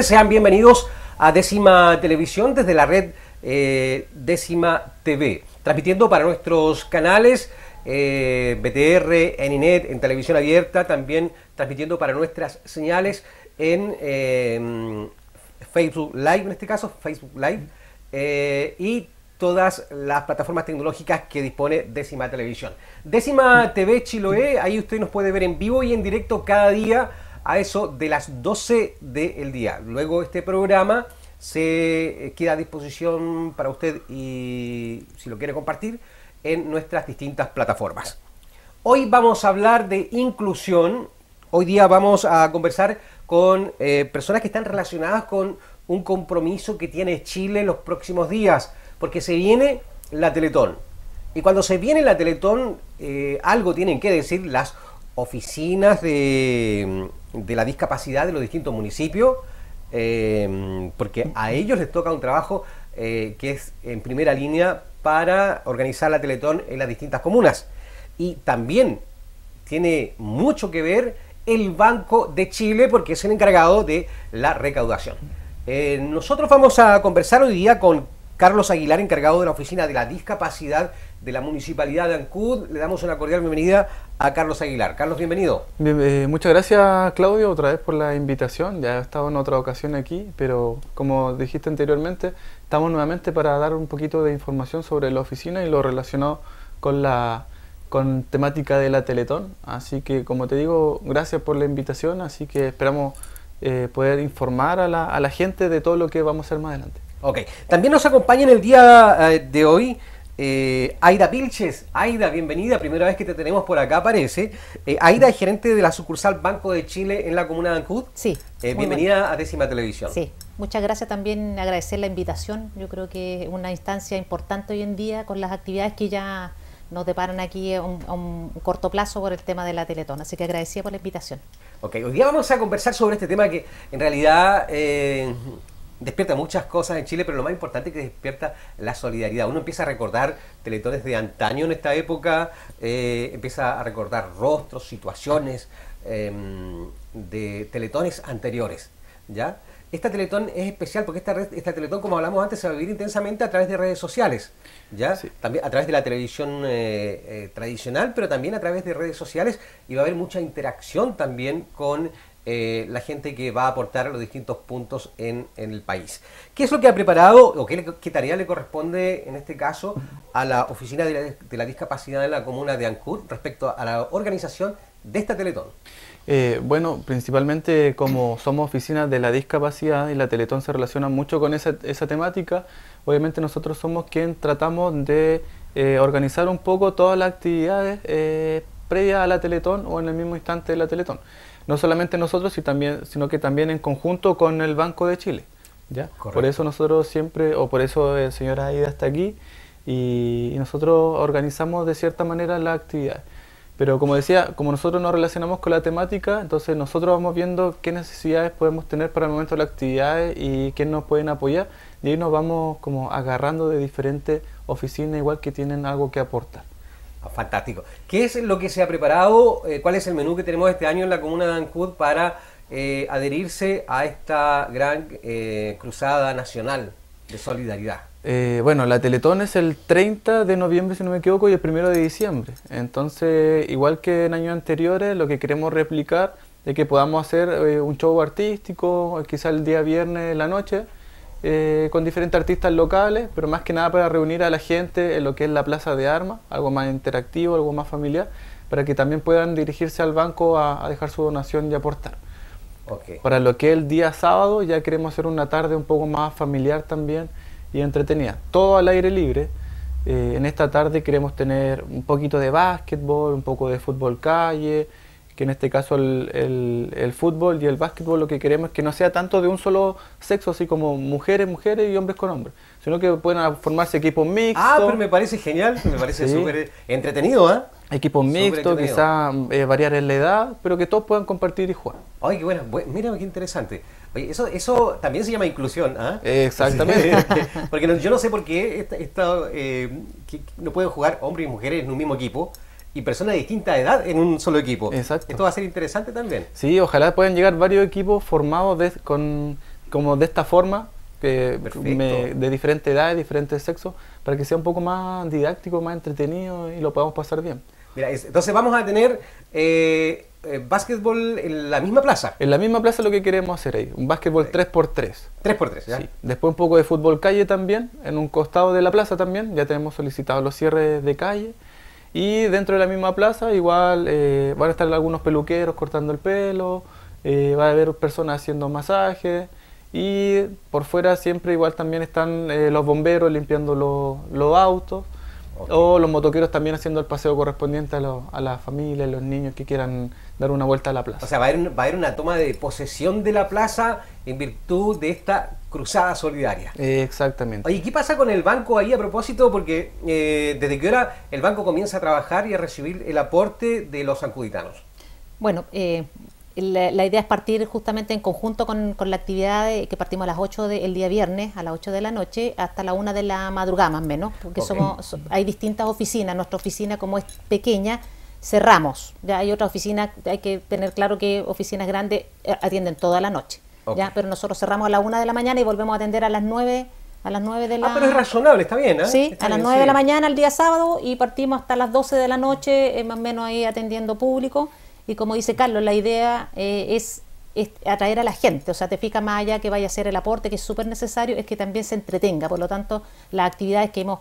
sean bienvenidos a Décima Televisión desde la red eh, Décima TV, transmitiendo para nuestros canales eh, BTR, en e en televisión abierta, también transmitiendo para nuestras señales en em, Facebook Live, en este caso, Facebook Live, eh, y todas las plataformas tecnológicas que dispone Décima Televisión. Décima TV Chiloé, ahí usted nos puede ver en vivo y en directo cada día a eso de las 12 del día. Luego este programa se eh, queda a disposición para usted y si lo quiere compartir en nuestras distintas plataformas. Hoy vamos a hablar de inclusión. Hoy día vamos a conversar con eh, personas que están relacionadas con un compromiso que tiene Chile en los próximos días, porque se viene la Teletón. Y cuando se viene la Teletón, eh, algo tienen que decir las oficinas de de la discapacidad de los distintos municipios, eh, porque a ellos les toca un trabajo eh, que es en primera línea para organizar la Teletón en las distintas comunas. Y también tiene mucho que ver el Banco de Chile porque es el encargado de la recaudación. Eh, nosotros vamos a conversar hoy día con Carlos Aguilar, encargado de la Oficina de la Discapacidad de la Municipalidad de Ancud. Le damos una cordial bienvenida a Carlos Aguilar. Carlos, bienvenido. Eh, muchas gracias, Claudio, otra vez por la invitación. Ya he estado en otra ocasión aquí, pero como dijiste anteriormente, estamos nuevamente para dar un poquito de información sobre la oficina y lo relacionado con la con temática de la Teletón. Así que, como te digo, gracias por la invitación. Así que esperamos eh, poder informar a la, a la gente de todo lo que vamos a hacer más adelante. Ok. También nos acompaña en el día eh, de hoy eh, Aida Pilches, Aida, bienvenida, primera vez que te tenemos por acá parece. Eh, Aida es gerente de la sucursal Banco de Chile en la comuna de Ancud. Sí. Eh, bienvenida a Décima Televisión. Sí, muchas gracias también, agradecer la invitación. Yo creo que es una instancia importante hoy en día con las actividades que ya nos deparan aquí a un, corto plazo por el tema de la Teletón. Así que agradecía por la invitación. Ok, hoy día vamos a conversar sobre este tema que en realidad despierta muchas cosas en Chile, pero lo más importante es que despierta la solidaridad. Uno empieza a recordar teletones de antaño en esta época, eh, empieza a recordar rostros, situaciones em, de teletones anteriores. ¿ya? Esta teletón es especial porque esta, red, esta teletón, como hablamos antes, se va a vivir intensamente a través de redes sociales, ¿ya? También a través de la televisión eh, eh, tradicional, pero también a través de redes sociales y va a haber mucha interacción también con eh, la gente que va a aportar a los distintos puntos en, el país. ¿Qué es lo que ha preparado o qué, tarea le corresponde en este caso a la Oficina de la, Discapacidad de la Comuna de Ancud respecto a la organización de esta Teletón? Eh, bueno, principalmente como somos Oficina de la discapacidad y la Teletón se relaciona mucho con esa, temática, obviamente nosotros somos quien tratamos de eh, organizar un poco todas las actividades previa previas a la Teletón o en el mismo instante de la Teletón no solamente nosotros, sino, también, que también en conjunto con el Banco de Chile. ¿ya? Por eso nosotros siempre, o por eso el eh, señor Aida está aquí, y, nosotros organizamos de cierta manera la actividad. Pero como decía, como nosotros nos relacionamos con la temática, entonces nosotros vamos viendo qué necesidades podemos tener para el momento de las actividades y quién nos pueden apoyar. Y ahí nos vamos como agarrando de diferentes oficinas igual que tienen algo que aportar. Fantástico. ¿Qué es lo que se ha preparado? Eh, ¿Cuál es el menú que tenemos este año en la comuna de Ancud para eh, adherirse a esta gran eh, cruzada nacional de solidaridad? bueno, la Teletón es el 30 de noviembre, si no me equivoco, y el 1 de diciembre. Entonces, igual que en años anteriores, lo que queremos replicar es que podamos hacer un show artístico, quizá el día viernes, en la noche, eh, con diferentes artistas locales, pero más que nada para reunir a la gente en lo que es la plaza de armas, algo más interactivo, algo más familiar, para que también puedan dirigirse al banco a, dejar su donación y aportar. Para lo que es el día sábado ya queremos hacer una tarde un poco más familiar también y entretenida, todo al aire libre. Eh, en esta tarde queremos tener un poquito de básquetbol, un poco de fútbol calle, que en este caso el, el, fútbol y el básquetbol lo que queremos es que no sea tanto de un solo sexo, así como mujeres, mujeres y hombres con hombres, sino que puedan formarse equipos mixtos. Ah, pero me parece genial, me parece súper entretenido, ¿ah? Equipos mixtos, quizá eh, variar en la edad, pero que todos puedan compartir y jugar. Ay, qué bueno, mira qué interesante. eso, eso también se llama inclusión, ¿ah? Exactamente. Porque yo no sé por qué eh, no pueden jugar hombres y mujeres en un mismo equipo y personas de distinta edad en un solo equipo. Exacto. Esto va a ser interesante también. Sí, ojalá puedan llegar varios equipos formados de, con, como de esta forma, que de diferentes edades, diferentes sexos, para que sea un poco más didáctico, más entretenido y lo podamos pasar bien. Mira, entonces vamos a tener eh, eh, básquetbol en la misma plaza. En la misma plaza lo que queremos hacer ahí, un básquetbol 3x3. Eh, 3x3, ¿ya? Sí. Después un poco de fútbol calle también, en un costado de la plaza también, ya tenemos solicitados los cierres de calle y dentro de la misma plaza igual eh, van a estar algunos peluqueros cortando el pelo, eh, va a haber personas haciendo masajes y por fuera siempre igual también están eh, los bomberos limpiando los autos o los motoqueros también haciendo el paseo correspondiente a, los a las familias, los niños que quieran dar una vuelta a la plaza. O sea, va a, haber, va a haber una toma de posesión de la plaza en virtud de esta Cruzada Solidaria. exactamente. ¿Y ¿qué pasa con el banco ahí a propósito? Porque eh, desde qué hora el banco comienza a trabajar y a recibir el aporte de los sancuditanos. Bueno, eh, la, idea es partir justamente en conjunto con, la actividad que partimos a las 8 del día viernes, a las 8 de la noche, hasta la 1 de la madrugada más o menos, porque somos, hay distintas oficinas. Nuestra oficina, como es pequeña, cerramos. Ya hay otras oficinas, hay que tener claro que oficinas grandes eh, atienden toda la noche. Ya, pero nosotros cerramos a las 1 de la mañana y volvemos a atender a las 9 a las 9 de la Ah, pero es razonable, está bien, ¿eh? Sí, a las 9 de la mañana el día sábado y partimos hasta las 12 de la noche, eh, más o menos ahí atendiendo público. Y como dice Carlos, la idea eh, es, atraer a la gente, o sea, te fija más allá que vaya a ser el aporte, que es súper necesario, es que también se entretenga. Por lo tanto, las actividades que hemos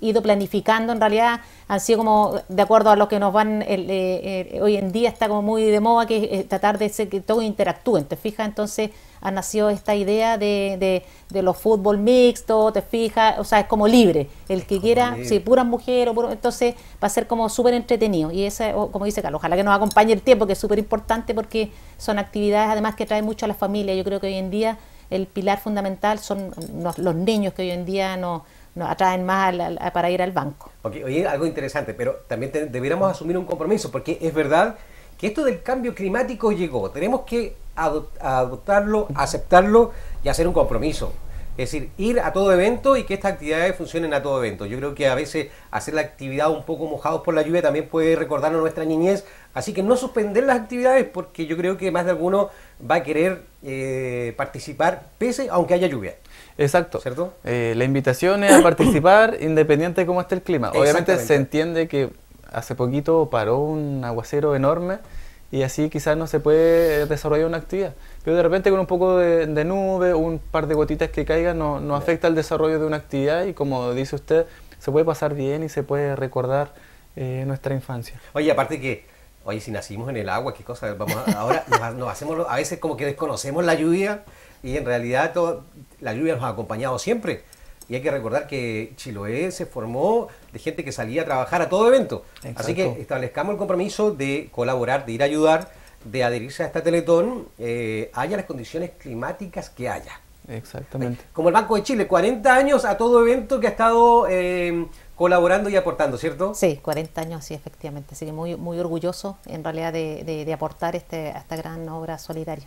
ido planificando, en realidad han sido como, de acuerdo a lo que nos van, eh, eh, hoy en día está como muy de moda, que eh, tratar de ser que todo interactúen, ¿te fijas? Entonces ha nacido esta idea de, de, los fútbol mixto, ¿te fijas? O sea, es como libre, el que quiera, si puras mujeres, puro, entonces va a ser como súper entretenido. Y eso como dice Carlos, ojalá que nos acompañe el tiempo, que es súper importante porque son actividades además que traen mucho a la familia. Yo creo que hoy en día el pilar fundamental son los, los niños que hoy en día no nos atraen más para ir al banco. oye, algo interesante, pero también debiéramos asumir un compromiso, porque es verdad que esto del cambio climático llegó. Tenemos que adoptarlo, aceptarlo y hacer un compromiso. Es decir, ir a todo evento y que estas actividades funcionen a todo evento. Yo creo que a veces hacer la actividad un poco mojados por la lluvia también puede recordarnos nuestra niñez. Así que no suspender las actividades porque yo creo que más de alguno va a querer eh, participar pese aunque haya lluvia. Exacto. ¿Cierto? Eh, la invitación es a participar independiente de cómo esté el clima. Obviamente se entiende que hace poquito paró un aguacero enorme y así quizás no se puede desarrollar una actividad. Pero de repente con un poco de, nube, un par de gotitas que caigan, no, no afecta el desarrollo de una actividad y como dice usted, se puede pasar bien y se puede recordar eh, nuestra infancia. Oye, aparte que Oye, si nacimos en el agua, qué cosa. Vamos ahora nos, hacemos, a veces como que desconocemos la lluvia y en realidad la lluvia nos ha acompañado siempre. Y hay que recordar que Chiloé se formó de gente que salía a trabajar a todo evento. Así que establezcamos el compromiso de colaborar, de ir a ayudar, de adherirse a esta Teletón, eh, haya las condiciones climáticas que haya. Exactamente. Como el Banco de Chile, 40 años a todo evento que ha estado eh, colaborando y aportando, ¿cierto? Sí, 40 años, sí, efectivamente. Así que muy, muy orgulloso en realidad de, aportar este, a esta gran obra solidaria.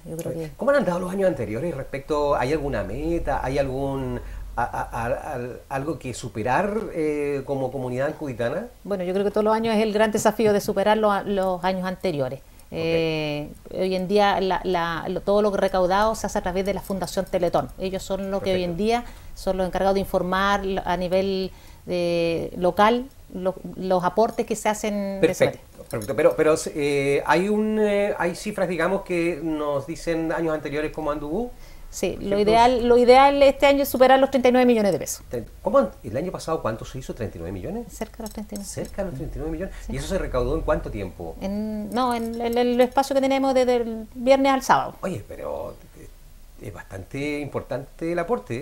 ¿Cómo han andado los años anteriores respecto, hay alguna meta, hay algún, algo que superar eh, como comunidad cubitana. Bueno, yo creo que todos los años es el gran desafío de superar los, los años anteriores. Eh, hoy en día la, lo, todo lo recaudado se hace a través de la Fundación Teletón. Ellos son los que hoy en día son los encargados de informar a nivel de local los aportes que se hacen. Perfecto, pero, pero eh, hay, un, eh, hay cifras, digamos, que nos dicen años anteriores como anduvo. Sí, lo ideal, lo ideal este año es superar los 39 millones de pesos. ¿Cómo? ¿El año pasado cuánto se hizo? ¿39 millones? Cerca de los 39. Cerca de los 39 millones. ¿Y eso se recaudó en cuánto tiempo? En, no, en, el espacio que tenemos desde el viernes al sábado. Oye, pero eh, es bastante importante el aporte,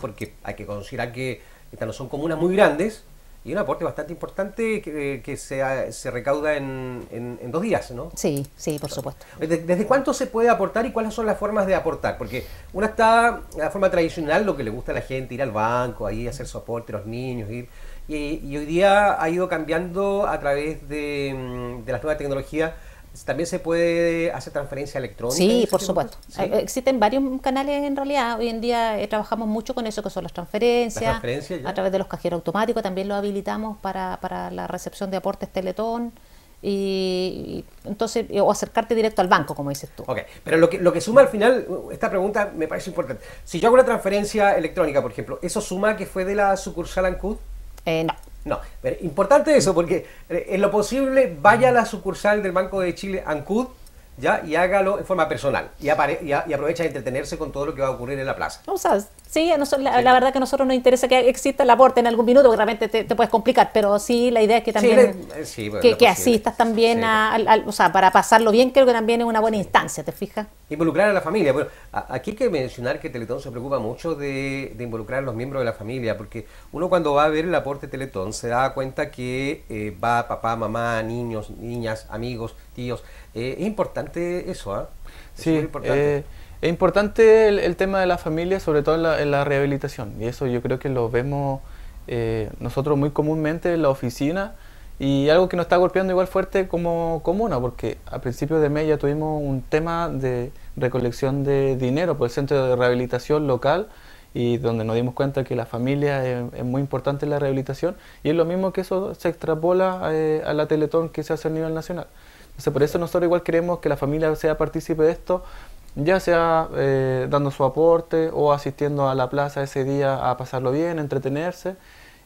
porque hay que considerar que estas no son comunas muy grandes y un aporte bastante importante que, eh, ah, se, recauda en, dos días, ¿no? Sí, sí, por supuesto. ¿Desde cuánto se puede aportar y cuáles son las formas de aportar? Porque una está la forma tradicional, lo que le gusta a la gente, ir al banco, ahí hacer soporte, los niños, Y, hoy día ha ido cambiando a través de, mm, de las nuevas tecnologías también se puede hacer transferencia electrónica. Sí, por supuesto. Eh, existen varios canales en realidad. Hoy en día eh, trabajamos mucho con eso, que son las transferencias. a través de los cajeros automáticos también lo habilitamos para, para la recepción de aportes Teletón. Y, entonces eh, o acercarte directo al banco, como dices tú. okay pero lo que, lo que suma al final, uh, esta pregunta me parece importante. Si yo hago una transferencia electrónica, por ejemplo, ¿eso suma que fue de la sucursal Ancud? Eh, no. No, pero importante eso, porque eh, en lo posible vaya a la sucursal del Banco de Chile, ANCUD, ¿ya? y hágalo en forma personal y, y, y aprovecha de entretenerse con todo lo que va a ocurrir en la plaza. O sabes? Sí, La, verdad que a nosotros nos interesa que exista el aporte en algún minuto, porque realmente te, puedes complicar, pero sí, la idea es que eh, también sí, que, asistas también, a, o sea, para pasarlo bien, creo que también es una buena instancia, ¿te fijas? Involucrar a la familia. Bueno, aquí hay que mencionar que Teletón se preocupa mucho de, involucrar a los miembros de la familia, porque uno cuando va a ver el aporte Teletón se da cuenta que eh, va papá, mamá, niños, niñas, amigos, tíos. Eh, es importante eso, ¿ah? Sí, es importante. Es importante el, tema de la familia, sobre todo en la, rehabilitación, y eso yo creo que lo vemos eh, nosotros muy comúnmente en la oficina, y algo que nos está golpeando igual fuerte como comuna, porque a principios de mes ya tuvimos un tema de recolección de dinero por el centro de rehabilitación local, y donde nos dimos cuenta que la familia es, muy importante en la rehabilitación, y es lo mismo que eso se extrapola eh, a, la Teletón que se hace a nivel nacional. Entonces, por eso nosotros igual queremos que la familia sea partícipe de esto, ya sea eh, dando su aporte o asistiendo a la plaza ese día a pasarlo bien, entretenerse.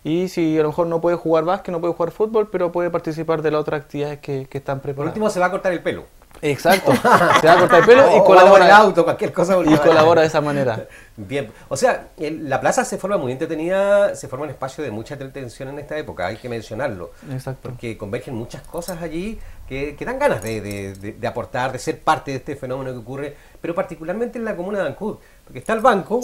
Y si a lo mejor no puede jugar básquet, no puede jugar fútbol, pero puede participar de las otras actividades que, que están preparadas. Por último, se va a cortar el pelo. Exacto. Se va a cortar el pelo y colabora. el auto, cualquier cosa. Y colabora de esa manera. Bien. O sea, la plaza se forma muy entretenida, se forma un espacio de mucha entretención en esta época, hay que mencionarlo. Exacto. Porque convergen muchas cosas allí que, dan ganas de, aportar, de ser parte de este fenómeno que ocurre, pero particularmente en la comuna de Ancud. Porque está el banco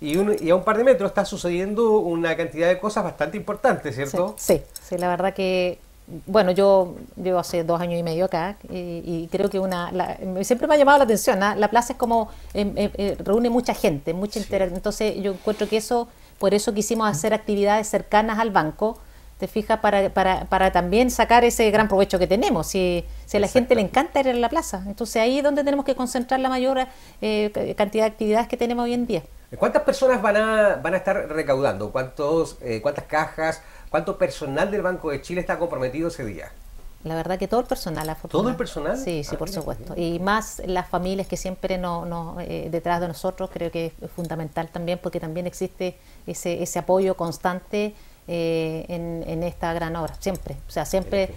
y, y, a un par de metros está sucediendo una cantidad de cosas bastante importantes, ¿cierto? sí, sí la verdad que bueno, yo llevo hace dos años y medio acá y, creo que una, siempre me ha llamado la atención, ¿ah? la plaza es como, em, em, eh, reúne mucha gente, mucha interacción. entonces yo encuentro que eso, por eso quisimos hacer actividades cercanas al banco, te fijas, para, para, para también sacar ese gran provecho que tenemos, si, a la gente le encanta ir a la plaza, entonces ahí es donde tenemos que concentrar la mayor eh, cantidad de actividades que tenemos hoy en día. ¿Cuántas personas van a, van a estar recaudando? ¿Cuántos, eh, ¿Cuántas cajas? ¿Cuánto personal del Banco de Chile está comprometido ese día? La verdad que todo el personal, ¿Todo el personal? Sí, sí, por ah, supuesto. Y más las familias que siempre no, no eh, detrás de nosotros, creo que es fundamental también, porque también existe ese, ese apoyo constante eh, en, esta gran obra, siempre. O sea, siempre,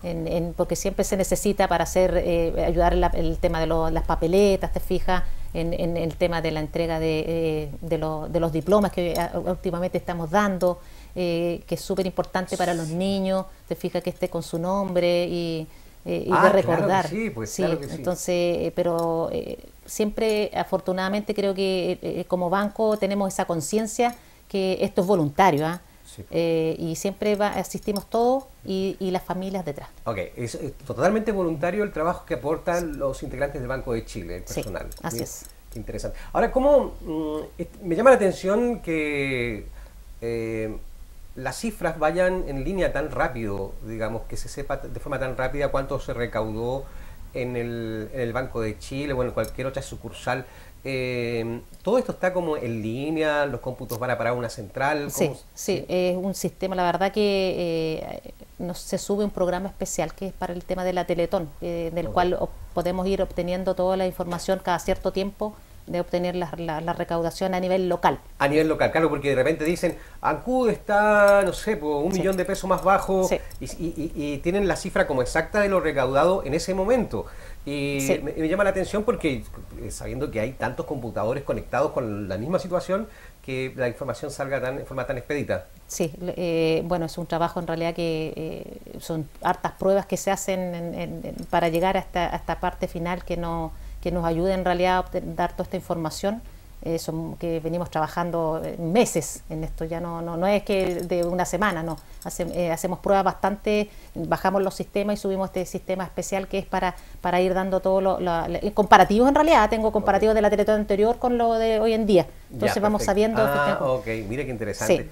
pues. porque siempre se necesita para hacer, eh, ayudar el tema de las papeletas, te fijas, en, el tema de la entrega de, de los diplomas que últimamente estamos dando. Eh, que es súper importante para los niños, te fija que esté con su nombre y, eh, y ah, de recordar. sí, pues, Entonces, eh, pero siempre, afortunadamente, creo que como banco tenemos esa conciencia que esto es voluntario. ¿ah? y siempre asistimos todos y, las familias detrás. Ok, es, totalmente voluntario el trabajo que aportan los integrantes del Banco de Chile, el personal. así es. Interesante. Ahora, ¿cómo mm, me llama la atención que eh, las cifras vayan en línea tan rápido, digamos, que se sepa de forma tan rápida cuánto se recaudó en el, el Banco de Chile o en cualquier otra sucursal. Eh, todo esto está como en línea, los cómputos van a parar una central. Sí, sí, es un sistema, la verdad que eh, se sube un programa especial que es para el tema de la Teletón, en eh, el cual podemos ir obteniendo toda la información cada cierto tiempo de obtener la, recaudación a nivel local. A nivel local, claro, porque de repente dicen, ANCUD está, no sé, por un millón de pesos más bajo y, tienen la cifra como exacta de lo recaudado en ese momento. Y me, llama la atención porque eh, sabiendo que hay tantos computadores conectados con la misma situación, que la información salga tan, en forma tan expedita. Sí, eh, bueno, es un trabajo en realidad que eh, son hartas pruebas que se hacen para llegar a esta parte final que no que nos ayude en realidad a dar toda esta información. Eh, que venimos trabajando eh, meses en esto, ya no, no, es que de una semana, no. Eh, hacemos pruebas bastante, bajamos los sistemas y subimos este sistema especial que es para, para ir dando todos los comparativos en realidad. Tengo comparativos de la anterior con lo de hoy en día. Entonces vamos sabiendo. Este ah, ok, mira qué interesante.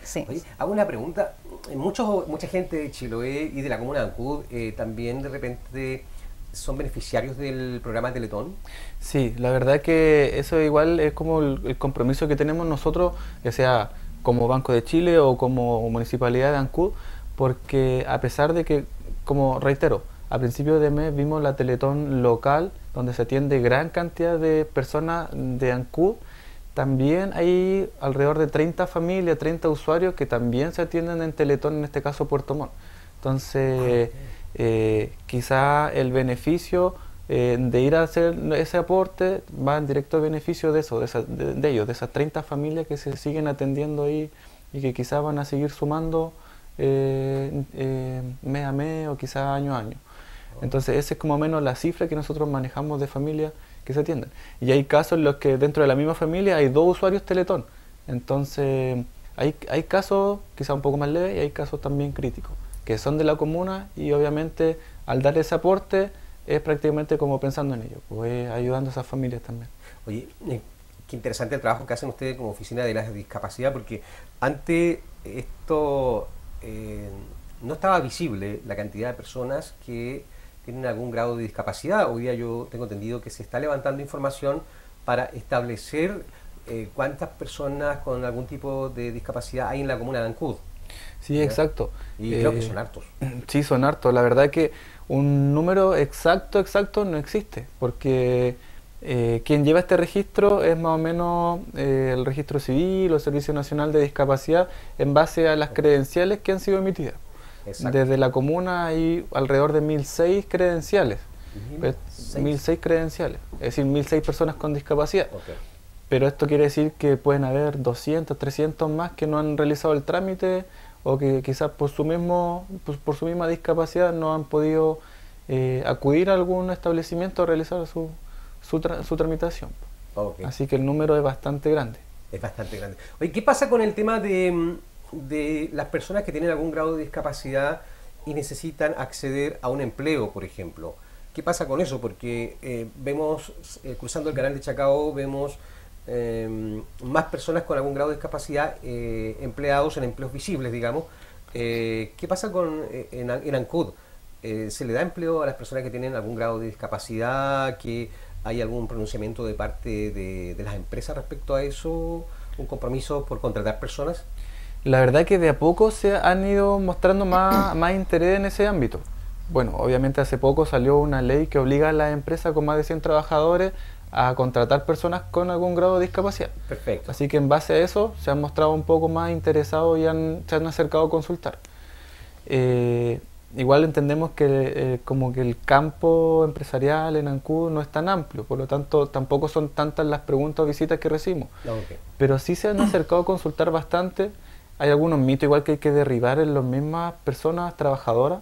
hago una pregunta. Muchos, mucha gente de Chiloé y de la comuna de Ancud también de repente son beneficiarios del programa Teletón? Sí, la verdad que eso igual es como el, compromiso que tenemos nosotros, ya sea como Banco de Chile o como Municipalidad de Ancud, porque a pesar de que, como reitero, a principios de mes vimos la Teletón local, donde se atiende gran cantidad de personas de Ancud, también hay alrededor de 30 familias, 30 usuarios que también se atienden en Teletón, en este caso Puerto Montt. Entonces... Ah, eh, quizá el beneficio eh, de ir a hacer ese aporte va en directo beneficio de eso, de, de, ellos, de esas 30 familias que se siguen atendiendo ahí y que quizá van a seguir sumando eh, mes a mes o quizá año a año. Entonces esa es como menos la cifra que nosotros manejamos de familias que se atienden. Y hay casos en los que dentro de la misma familia hay dos usuarios Teletón. Entonces hay, hay casos quizá un poco más leves y hay casos también críticos que son de la comuna y obviamente al dar ese aporte es prácticamente como pensando en ellos, pues ayudando a esas familias también. Oye, eh, qué interesante el trabajo que hacen ustedes como oficina de la discapacidad, porque antes esto eh, no estaba visible la cantidad de personas que tienen algún grado de discapacidad. Hoy día yo tengo entendido que se está levantando información para establecer eh, cuántas personas con algún tipo de discapacidad hay en la comuna de Ancud. Sí, exacto. Y creo que eh, son hartos. Sí, son hartos. La verdad es que un número exacto, exacto no existe, porque eh, quien lleva este registro es más o menos eh, el registro civil o Servicio Nacional de Discapacidad en base a las credenciales que han sido emitidas. Desde la comuna hay alrededor de 1.006 credenciales. Mil pues, credenciales, es decir, 1.006 personas con discapacidad. Pero esto quiere decir que pueden haber 200, 300 más que no han realizado el trámite o que quizás por su, mismo, pues, por, su misma discapacidad no han podido eh, acudir a algún establecimiento o realizar su, su, tramitación. Así que el número es bastante grande. Es bastante grande. Oye, ¿qué pasa con el tema de, las personas que tienen algún grado de discapacidad y necesitan acceder a un empleo, por ejemplo? ¿Qué pasa con eso? Porque eh, vemos, eh, cruzando el canal de Chacao, vemos Em, más personas con algún grado de discapacidad eh, empleados en empleos visibles, digamos. Eh, ¿Qué pasa con eh, en, en ¿Se le da empleo a las personas que tienen algún grado de discapacidad? ¿Que hay algún pronunciamiento de parte de, las empresas respecto a eso? ¿Un compromiso por contratar personas? La verdad que de a poco se han ido mostrando más, más interés en ese ámbito. Bueno, obviamente hace poco salió una ley que obliga a las empresas con más de 100 trabajadores a contratar personas con algún grado de discapacidad. Perfecto. Así que en base a eso se han mostrado un poco más interesados y se han acercado a consultar. Eh, igual entendemos que eh, como que el campo empresarial en Ancú no es tan amplio, por lo tanto tampoco son tantas las preguntas o visitas que recibimos. Pero sí se han acercado a consultar bastante. Hay algunos mitos igual que hay que derribar en las mismas personas trabajadoras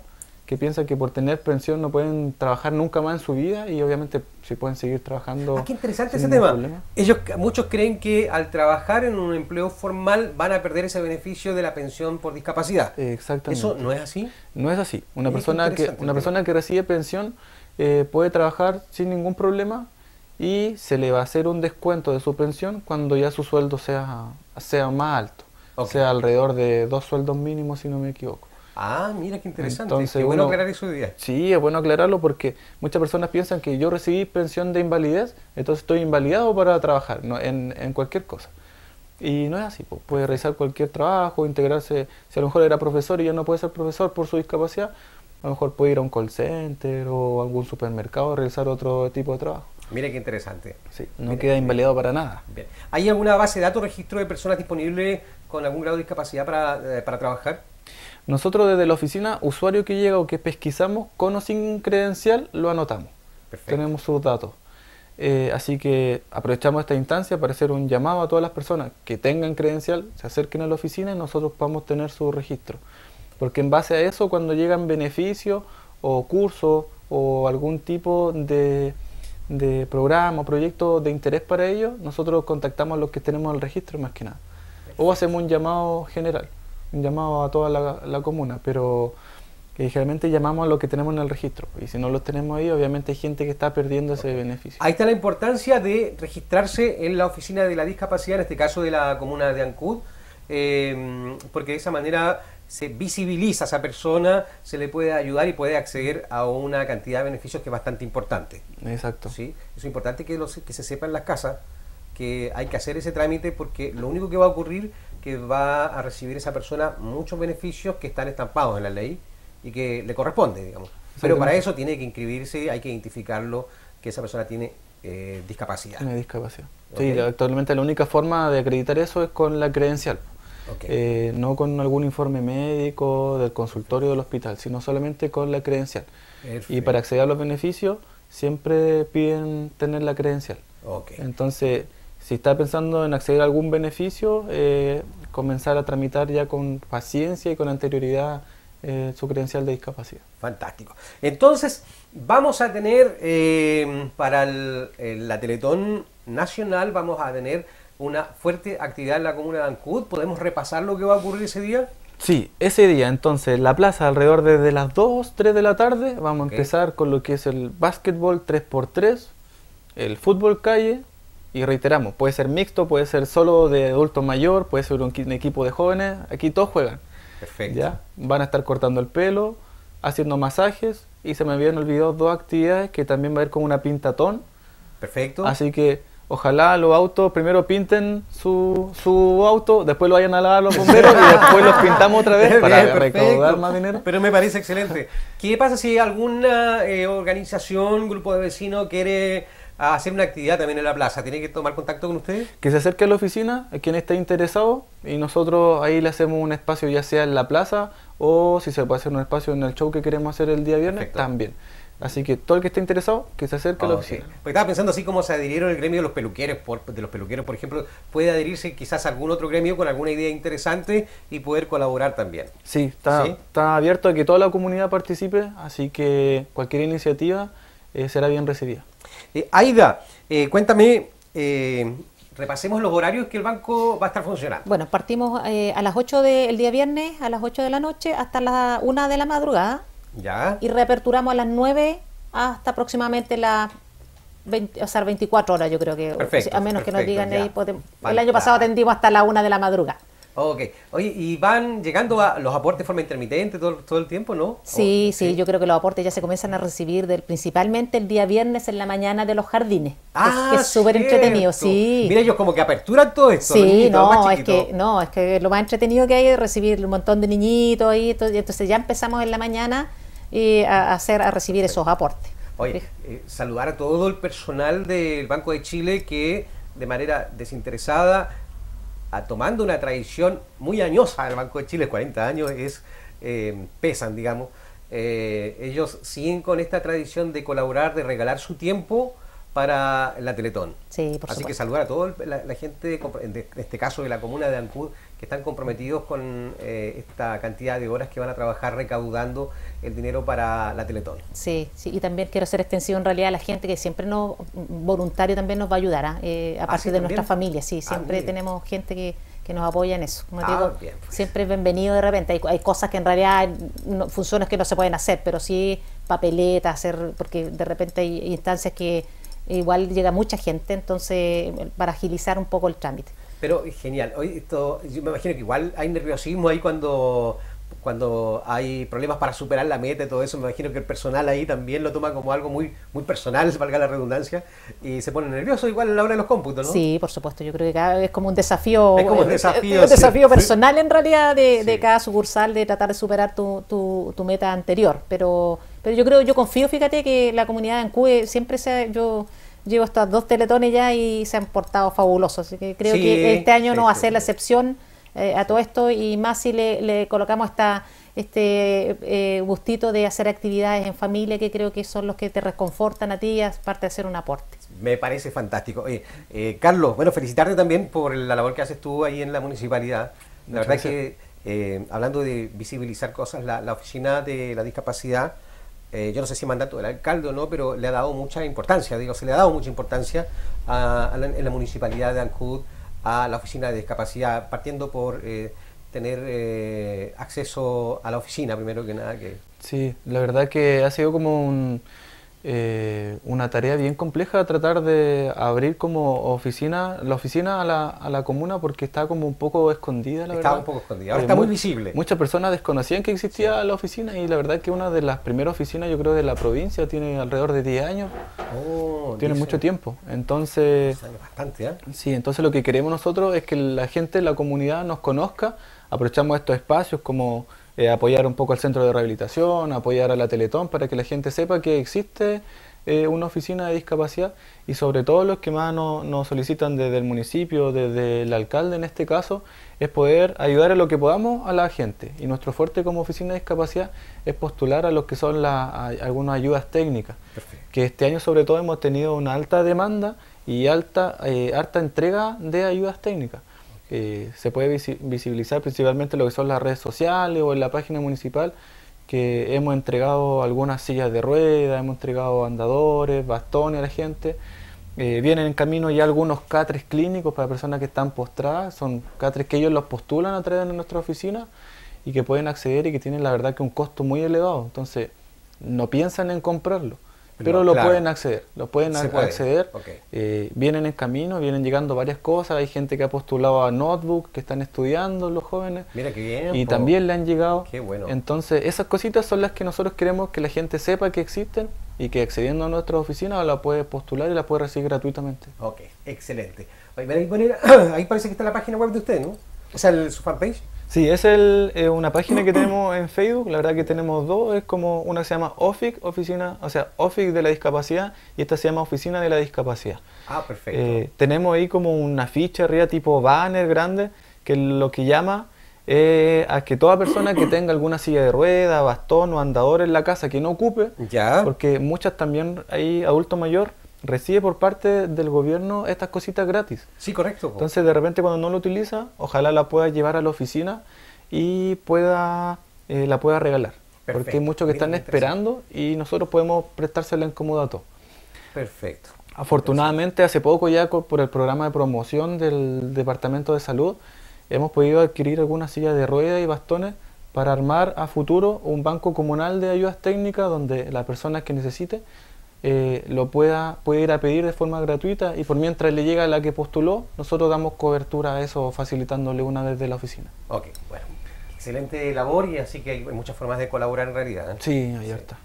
que piensan que por tener pensión no pueden trabajar nunca más en su vida y obviamente si pueden seguir trabajando. Ah, qué interesante ese tema. Ellos, muchos creen que al trabajar en un empleo formal van a perder ese beneficio de la pensión por discapacidad. Exactamente. ¿Eso no es así? No es así. Una, persona que, una persona que recibe pensión eh, puede trabajar sin ningún problema y se le va a hacer un descuento de su pensión cuando ya su sueldo sea, sea más alto. O sea, alrededor de dos sueldos mínimos, si no me equivoco. Ah, mira qué interesante. Entonces, bueno aclarar eso hoy día. Sí, es bueno aclararlo porque muchas personas piensan que yo recibí pensión de invalidez, entonces estoy invalidado para trabajar en, cualquier cosa. Y no es así, puede realizar cualquier trabajo, integrarse. Si a lo mejor era profesor y ya no puede ser profesor por su discapacidad, a lo mejor puede ir a un call center o algún supermercado a realizar otro tipo de trabajo. Mira qué interesante. Sí, no queda invalidado para nada. Bien. ¿Hay alguna base de datos, registro de personas disponibles con algún grado de discapacidad para, eh, para trabajar? Nosotros desde la oficina, usuario que llega o que pesquisamos con o sin credencial, lo anotamos. Tenemos sus datos. Eh, así que aprovechamos esta instancia para hacer un llamado a todas las personas que tengan credencial, se acerquen a la oficina y nosotros podamos tener su registro. Porque en base a eso, cuando llegan beneficios o cursos o algún tipo de, programa o proyecto de interés para ellos, nosotros contactamos a los que tenemos el registro más que nada. O hacemos un llamado general llamado a toda la, comuna, pero que eh, generalmente llamamos a lo que tenemos en el registro. Y si no los tenemos ahí, obviamente hay gente que está perdiendo ese beneficio. Ahí está la importancia de registrarse en la oficina de la discapacidad, en este caso de la comuna de Ancud, em, porque de esa manera se visibiliza a esa persona, se le puede ayudar y puede acceder a una cantidad de beneficios que es bastante importante. Exacto. ¿Sí? Es importante que, los, que se sepa en las casas que hay que hacer ese trámite porque lo único que va a ocurrir que va a recibir esa persona muchos beneficios que están estampados en la ley y que le corresponde, digamos. Pero para eso tiene que inscribirse, hay que identificarlo, que esa persona tiene eh, discapacidad. Tiene discapacidad. Sí, actualmente la única forma de acreditar eso es con la credencial. Eh, no con algún informe médico del consultorio del hospital, sino solamente con la credencial. Y para acceder a los beneficios siempre piden tener la credencial. Entonces, si está pensando en acceder a algún beneficio, eh, comenzar a tramitar ya con paciencia y con anterioridad eh, su credencial de discapacidad. Fantástico. Entonces, vamos a tener eh, para el, la Teletón Nacional, vamos a tener una fuerte actividad en la comuna de Ancud. ¿Podemos repasar lo que va a ocurrir ese día? Sí, ese día, entonces, la plaza alrededor de, las 2, 3 de la tarde, vamos a empezar con lo que es el básquetbol 3x3, el fútbol calle, y reiteramos, puede ser mixto, puede ser solo de adulto mayor, puede ser un equipo de jóvenes, aquí todos juegan. Perfecto. ¿ya? Van a estar cortando el pelo, haciendo masajes y se me habían olvidado dos actividades que también va a ir con una pintatón. Perfecto. Así que ojalá los autos primero pinten su, su auto, después lo vayan a lavar los bomberos y después los pintamos otra vez para recaudar más dinero. Pero me parece excelente. ¿Qué pasa si alguna eh, organización, grupo de vecinos quiere a hacer una actividad también en la plaza, ¿tiene que tomar contacto con ustedes? Que se acerque a la oficina, a quien esté interesado, y nosotros ahí le hacemos un espacio ya sea en la plaza o si se puede hacer un espacio en el show que queremos hacer el día viernes, también. Así que todo el que esté interesado, que se acerque a la oficina. Pues estaba pensando así como se adhirieron el gremio de los peluqueros, por, de los peluqueros, por ejemplo, puede adherirse quizás algún otro gremio con alguna idea interesante y poder colaborar también. Sí, está, está abierto a que toda la comunidad participe, así que cualquier iniciativa eh, será bien recibida. Eh, Aida, eh, cuéntame, eh, repasemos los horarios que el banco va a estar funcionando. Bueno, partimos a las 8 del día viernes, a las 8 de la noche, hasta las 1 de la madrugada. Ya. Y reaperturamos a las 9 hasta aproximadamente las o sea, 24 horas, yo creo que. a menos que nos digan ahí. Podemos, el año pasado atendimos hasta la 1 de la madrugada. Ok. Oye, ¿y van llegando a los aportes de forma intermitente todo, todo el tiempo, no? Sí, sí, yo creo que los aportes ya se comienzan a recibir del, principalmente el día viernes en la mañana de los jardines. Ah, es súper entretenido, sí. Mira, ellos como que aperturan todo esto. Sí, no, es que, no, es que lo más entretenido que hay es recibir un montón de niñitos y entonces ya empezamos en la mañana eh, a, hacer, a recibir esos aportes. Oye, eh, saludar a todo el personal del Banco de Chile que de manera desinteresada a tomando una tradición muy añosa del Banco de Chile, 40 años es, eh, pesan, digamos. Eh, ellos siguen con esta tradición de colaborar, de regalar su tiempo para la Teletón. Así que saludar a toda la, gente, en este caso de la comuna de Ancud, que están comprometidos con eh, esta cantidad de horas que van a trabajar recaudando el dinero para la Teletón. Sí, sí, y también quiero ser extensivo en realidad a la gente que siempre nos, voluntario también nos va a ayudar, a ¿ah? eh, ah, partir de nuestras nuestra familia, sí, ah, siempre tenemos gente que, nos apoya en eso. Pues. siempre es bienvenido de repente. Hay, cosas que en realidad, funciones que no se pueden hacer, pero sí papeletas, hacer, porque de repente hay instancias que igual llega mucha gente, entonces para agilizar un poco el trámite. Pero genial. Hoy esto, yo me imagino que igual hay nerviosismo ahí cuando cuando hay problemas para superar la meta y todo eso, me imagino que el personal ahí también lo toma como algo muy, muy personal, valga la redundancia, y se pone nervioso igual a la hora de los cómputos, ¿no? Sí, por supuesto, yo creo que cada es como un desafío, es como un eh, desafío, personal en realidad de, cada sucursal de tratar de superar tu, tu, tu meta anterior, pero, pero yo creo, yo confío, fíjate que la comunidad en CUE siempre se yo llevo hasta dos teletones ya y se han portado fabulosos. Así que creo que este año no va a ser la excepción eh, a todo esto y más si le, colocamos esta, este eh, gustito de hacer actividades en familia que creo que son los que te reconfortan a ti y aparte de hacer un aporte. Me parece fantástico. Eh, Carlos, bueno, felicitarte también por la labor que haces tú ahí en la municipalidad. La verdad es que hablando de visibilizar cosas, la, la oficina de la discapacidad eh, yo no sé si mandato del alcalde o no, pero le ha dado mucha importancia, digo, se le ha dado mucha importancia en la municipalidad de Ancud a la oficina de discapacidad, partiendo por eh, tener eh, acceso a la oficina primero que nada. Que... Sí, la verdad que ha sido como un eh, una tarea bien compleja tratar de abrir como oficina, la oficina a la, a la comuna porque está como un poco escondida, la un poco escondida, ahora eh, está muy, visible. Muchas personas desconocían que existía la oficina y la verdad que una de las primeras oficinas, yo creo, de la provincia, tiene alrededor de 10 años. Oh, tiene mucho tiempo. Entonces. ¿eh? Sí, entonces lo que queremos nosotros es que la gente, la comunidad nos conozca, aprovechamos estos espacios como eh, apoyar un poco al centro de rehabilitación, apoyar a la Teletón para que la gente sepa que existe eh, una oficina de discapacidad y sobre todo los que más nos solicitan desde el municipio, desde el alcalde en este caso, es poder ayudar a lo que podamos a la gente. Y nuestro fuerte como oficina de discapacidad es postular a lo que son algunas ayudas técnicas, que este año sobre todo hemos tenido una alta demanda y alta, eh, alta entrega de ayudas técnicas se puede visibilizar principalmente lo que son las redes sociales o en la página municipal, que hemos entregado algunas sillas de ruedas, hemos entregado andadores, bastones a la gente. Eh, vienen en camino ya algunos catres clínicos para personas que están postradas, son catres que ellos los postulan a través de nuestra oficina y que pueden acceder y que tienen la verdad que un costo muy elevado. Entonces, no piensan en comprarlo. Pero lo pueden acceder, lo pueden acceder. Eh, vienen en camino, vienen llegando varias cosas. Hay gente que ha postulado a Notebook, que están estudiando los jóvenes. Mira qué bien. Y también le han llegado. Qué bueno. Entonces, esas cositas son las que nosotros queremos que la gente sepa que existen y que accediendo a nuestra oficina la puede postular y la puede recibir gratuitamente. Ok, excelente. Ahí, parece que está la página web de usted, ¿no? O sea, el, su fanpage. Sí, es el, eh, una página que tenemos en Facebook, la verdad que tenemos dos, es como una se llama OFIC, oficina, o sea, OFIC de la discapacidad, y esta se llama Oficina de la Discapacidad. Ah, perfecto. Eh, tenemos ahí como una ficha arriba tipo banner grande, que lo que llama a que toda persona que tenga alguna silla de rueda, bastón o andador en la casa que no ocupe, ¿Ya? porque muchas también hay adulto mayor recibe por parte del gobierno estas cositas gratis. Sí, correcto. Entonces, de repente, cuando no lo utiliza, ojalá la pueda llevar a la oficina y pueda eh, la pueda regalar. Porque hay muchos que están esperando y nosotros podemos prestársela en comodato. Perfecto. Afortunadamente, hace poco ya por el programa de promoción del Departamento de Salud, hemos podido adquirir algunas sillas de ruedas y bastones para armar a futuro un banco comunal de ayudas técnicas donde las personas que necesiten eh, lo pueda, puede ir a pedir de forma gratuita y por mientras le llega la que postuló, nosotros damos cobertura a eso facilitándole una desde la oficina. Ok, bueno, excelente labor y así que hay muchas formas de colaborar en realidad. ¿eh? Sí, ahí está.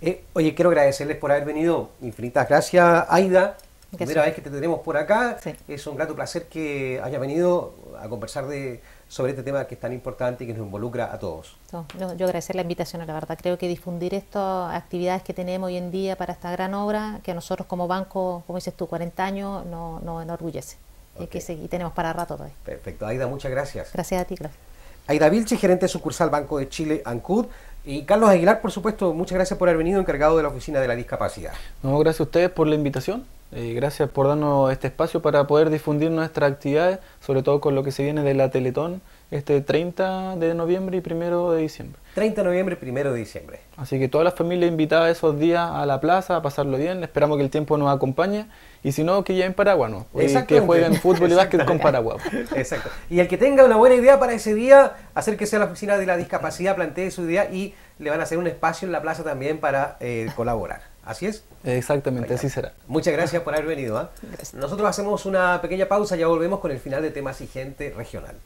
Eh, oye, quiero agradecerles por haber venido. Infinitas gracias, Aida. Primera vez que te tenemos por acá. Es un grato placer que haya venido a conversar de, sobre este tema que es tan importante y que nos involucra a todos. yo agradecer la invitación, la verdad. Creo que difundir estas actividades que tenemos hoy en día para esta gran obra, que a nosotros como banco, como dices tú, 40 años, nos no, enorgullece. y, que, tenemos para rato todavía. Perfecto. Aida, muchas gracias. Gracias a ti, gracias. Aida Vilche, gerente de sucursal Banco de Chile, ANCUD. Y Carlos Aguilar, por supuesto, muchas gracias por haber venido, encargado de la Oficina de la Discapacidad. No, gracias a ustedes por la invitación. Eh, gracias por darnos este espacio para poder difundir nuestras actividades, sobre todo con lo que se viene de la Teletón este 30 de noviembre y 1 de diciembre. 30 de noviembre y 1 de diciembre. Así que todas las familias invitada esos días a la plaza a pasarlo bien. Esperamos que el tiempo nos acompañe. Y si no, que en Paraguay, ¿no? que jueguen fútbol y básquet con Paraguay. Exacto. Y el que tenga una buena idea para ese día, hacer que sea la oficina de la discapacidad, plantee su idea y le van a hacer un espacio en la plaza también para eh, colaborar. ¿Así es? Exactamente, así será. Muchas gracias por haber venido. ¿ah? Nosotros hacemos una pequeña pausa, ya volvemos con el final de Temas y Gente Regional.